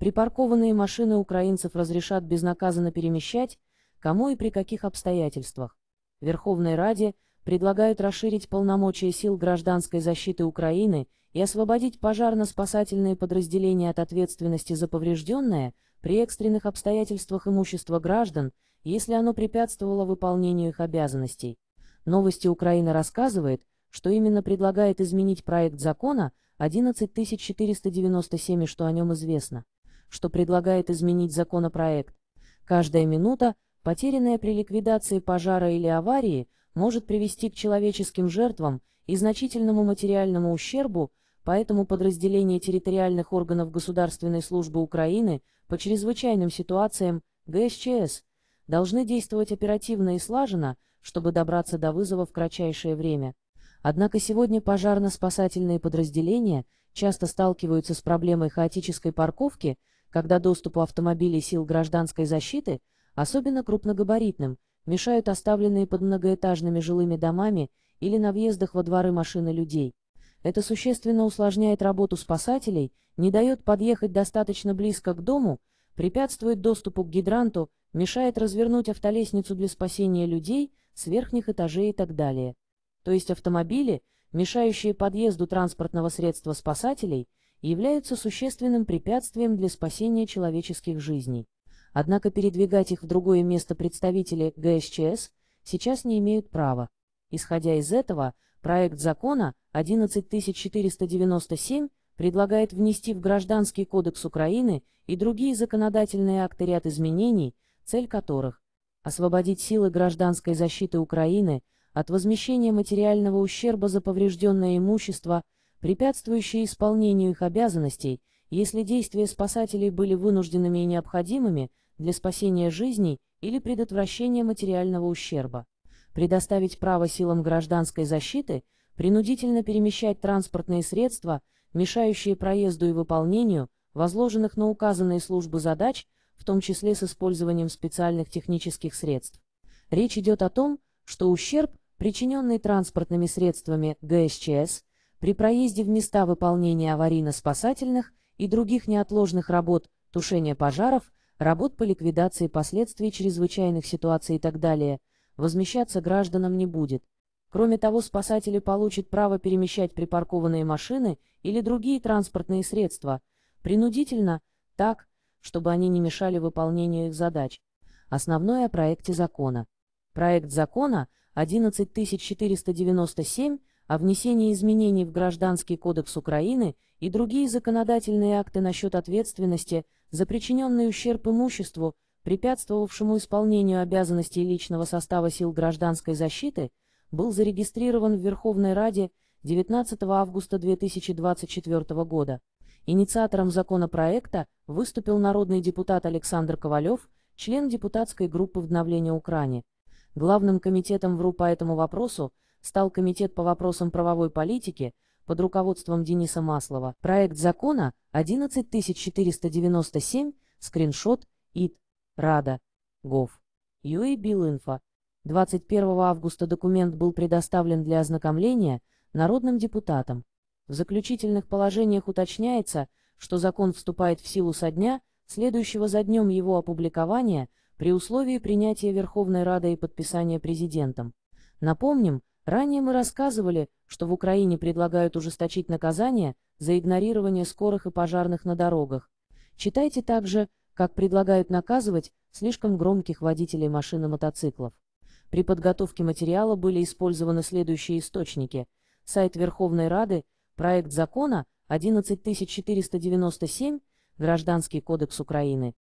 Припаркованные машины украинцев разрешат безнаказанно перемещать, кому и при каких обстоятельствах. Верховной Раде предлагают расширить полномочия сил гражданской защиты Украины и освободить пожарно-спасательные подразделения от ответственности за поврежденное при экстренных обстоятельствах имущество граждан, если оно препятствовало выполнению их обязанностей. Новости Украины рассказывает, что именно предлагает изменить проект закона 11497 что о нем известно что предлагает изменить законопроект. Каждая минута, потерянная при ликвидации пожара или аварии, может привести к человеческим жертвам и значительному материальному ущербу, поэтому подразделение территориальных органов Государственной службы Украины по чрезвычайным ситуациям ГСЧС должны действовать оперативно и слаженно, чтобы добраться до вызова в кратчайшее время. Однако сегодня пожарно-спасательные подразделения часто сталкиваются с проблемой хаотической парковки, когда доступу автомобилей сил гражданской защиты, особенно крупногабаритным, мешают оставленные под многоэтажными жилыми домами или на въездах во дворы машины людей. Это существенно усложняет работу спасателей, не дает подъехать достаточно близко к дому, препятствует доступу к гидранту, мешает развернуть автолестницу для спасения людей с верхних этажей и так далее. То есть автомобили, мешающие подъезду транспортного средства спасателей – являются существенным препятствием для спасения человеческих жизней. Однако передвигать их в другое место представители ГСЧС сейчас не имеют права. Исходя из этого, проект закона 11497 предлагает внести в Гражданский кодекс Украины и другие законодательные акты ряд изменений, цель которых – освободить силы гражданской защиты Украины от возмещения материального ущерба за поврежденное имущество – препятствующие исполнению их обязанностей, если действия спасателей были вынужденными и необходимыми для спасения жизней или предотвращения материального ущерба. Предоставить право силам гражданской защиты принудительно перемещать транспортные средства, мешающие проезду и выполнению возложенных на указанные службы задач, в том числе с использованием специальных технических средств. Речь идет о том, что ущерб, причиненный транспортными средствами ГСЧС, при проезде в места выполнения аварийно-спасательных и других неотложных работ, тушения пожаров, работ по ликвидации последствий чрезвычайных ситуаций и так далее, возмещаться гражданам не будет. Кроме того, спасатели получат право перемещать припаркованные машины или другие транспортные средства, принудительно, так, чтобы они не мешали выполнению их задач. Основное о проекте закона. Проект закона 11497 о внесении изменений в Гражданский кодекс Украины и другие законодательные акты насчет ответственности за причиненный ущерб имуществу, препятствовавшему исполнению обязанностей личного состава сил гражданской защиты, был зарегистрирован в Верховной Раде 19 августа 2024 года. Инициатором законопроекта выступил народный депутат Александр Ковалев, член депутатской группы «Вдновление Украины». Главным комитетом ВРУ по этому вопросу – стал Комитет по вопросам правовой политики под руководством Дениса Маслова. Проект закона 11497, скриншот ИТ, РАДА, ГОВ. ЮИ Билинфо. 21 августа документ был предоставлен для ознакомления народным депутатам. В заключительных положениях уточняется, что закон вступает в силу со дня, следующего за днем его опубликования, при условии принятия Верховной Радой и подписания президентом. Напомним, Ранее мы рассказывали, что в Украине предлагают ужесточить наказание за игнорирование скорых и пожарных на дорогах. Читайте также, как предлагают наказывать слишком громких водителей машин и мотоциклов. При подготовке материала были использованы следующие источники. Сайт Верховной Рады, проект закона 11497, Гражданский кодекс Украины,